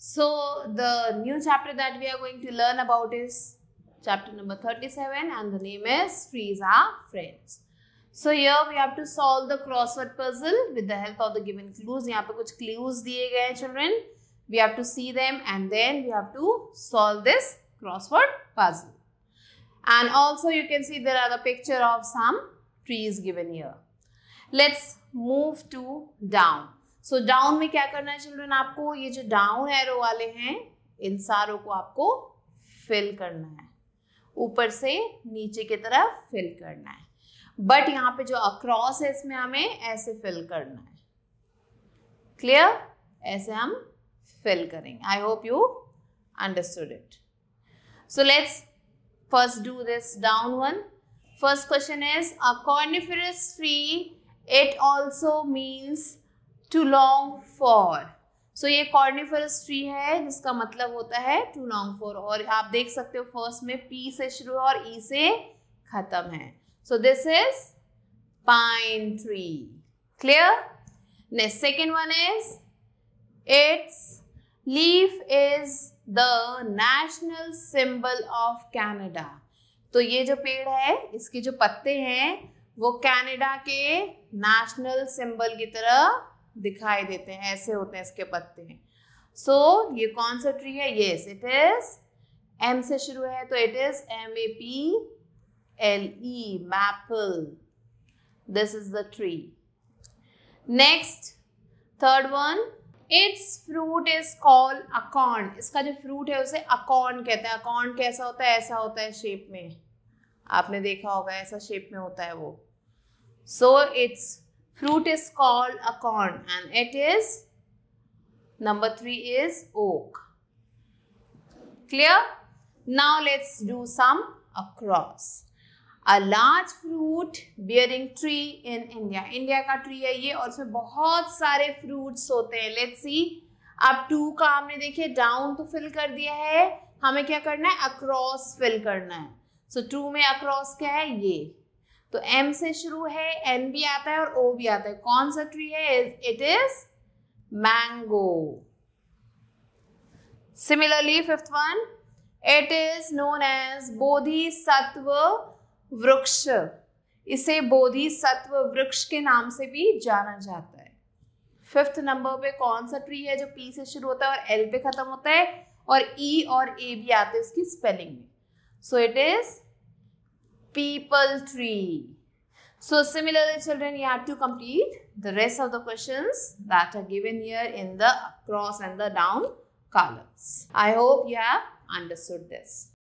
So, the new chapter that we are going to learn about is chapter number 37 and the name is Freeze Our Friends. So, here we have to solve the crossword puzzle with the help of the given clues. Here, पे clues दिए children. We have to see them and then we have to solve this crossword puzzle. And also you can see there are the picture of some trees given here. Let's move to down. So so, down में क्या करना है children आपको ये जो down arrow वाले हैं इन सारों को आपको फिल करना है ऊपर से नीचे की तरफ फिल करना है बट यहाँ पे जो अक्रॉस है इसमें हमें ऐसे फिल करना है क्लियर ऐसे हम फिल करेंगे I hope you understood it so let's first do this down one first question is a coniferous tree it also means to long for so ये कॉर्निफरस ट्री है जिसका मतलब होता है टू लॉन्ग फॉर और आप देख सकते हो फर्स्ट में पी से शुरू है और ई e से खत्म है so this is pine tree clear next second one is its leaf is the national symbol of Canada तो ये जो पेड़ है इसके जो पत्ते हैं वो कैनेडा के नेशनल सिंबल की तरह दिखाई देते हैं ऐसे होते हैं इसके पत्ते हैं सो so, ये कौन सा ट्री है येस इट इज एम से शुरू है तो it is M A P L E maple this is the tree next third one its fruit is called acorn इसका जो फ्रूट है उसे अकॉर्न कहते हैं अकॉर्न कैसा होता है ऐसा होता है शेप में आपने देखा होगा ऐसा शेप में होता है वो so its Fruit is called a corn and it is number 3 is oak. Clear? Now let's do some across. A large fruit bearing tree in India. India ka tree hai ye aur उसमें bahut sare fruits hote hain Let's see. अब two का हमने देखिए down तो fill कर दिया है हमें क्या करना है अक्रॉस फिल करना है सो so, टू में अक्रॉस क्या है ये तो एम से शुरू है एन भी आता है और ओ भी आता है कौन सा ट्री है it is mango similarly fifth one it is known as Bodhi सत्व वृक्ष इसे बोधि सत्व वृक्ष के नाम से भी जाना जाता है फिफ्थ नंबर पे कौन सा ट्री है जो पी से शुरू होता है और एल पे खत्म होता है और ई e और ए भी आते हैं इसकी स्पेलिंग में so it is people tree. So similarly children you have to complete the rest of the questions that are given here in the across and the down columns. I hope you have understood this.